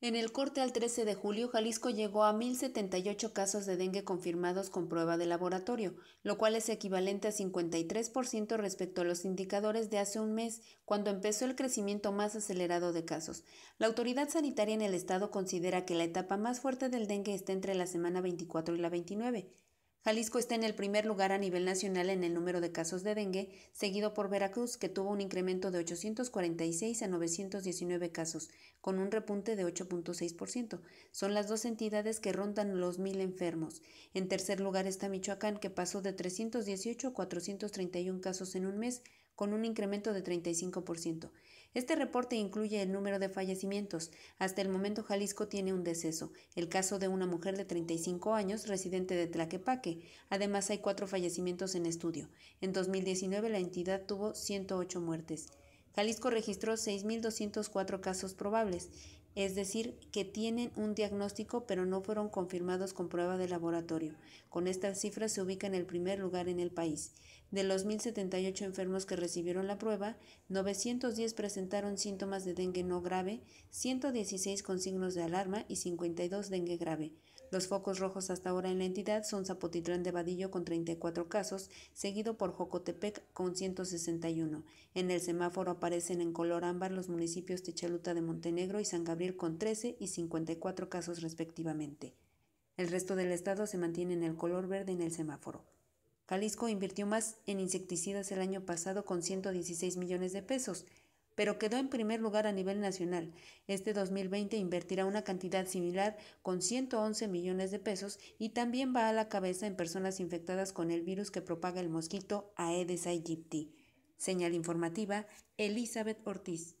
En el corte al 13 de julio, Jalisco llegó a 1.078 casos de dengue confirmados con prueba de laboratorio, lo cual es equivalente a 53% respecto a los indicadores de hace un mes, cuando empezó el crecimiento más acelerado de casos. La autoridad sanitaria en el estado considera que la etapa más fuerte del dengue está entre la semana 24 y la 29. Jalisco está en el primer lugar a nivel nacional en el número de casos de dengue, seguido por Veracruz, que tuvo un incremento de 846 a 919 casos, con un repunte de 8.6%. Son las dos entidades que rondan los mil enfermos. En tercer lugar está Michoacán, que pasó de 318 a 431 casos en un mes, con un incremento de 35%. Este reporte incluye el número de fallecimientos. Hasta el momento Jalisco tiene un deceso, el caso de una mujer de 35 años residente de Tlaquepaque. Además hay cuatro fallecimientos en estudio. En 2019 la entidad tuvo 108 muertes. Jalisco registró 6.204 casos probables, es decir, que tienen un diagnóstico pero no fueron confirmados con prueba de laboratorio. Con estas cifras se ubica en el primer lugar en el país. De los 1.078 enfermos que recibieron la prueba, 910 presentaron síntomas de dengue no grave, 116 con signos de alarma y 52 dengue grave. Los focos rojos hasta ahora en la entidad son Zapotitlán de Vadillo con 34 casos, seguido por Jocotepec con 161. En el semáforo aparecen en color ámbar los municipios de Chaluta de Montenegro y San Gabriel con 13 y 54 casos respectivamente. El resto del estado se mantiene en el color verde en el semáforo. Jalisco invirtió más en insecticidas el año pasado con 116 millones de pesos, pero quedó en primer lugar a nivel nacional. Este 2020 invertirá una cantidad similar con 111 millones de pesos y también va a la cabeza en personas infectadas con el virus que propaga el mosquito Aedes aegypti. Señal informativa, Elizabeth Ortiz.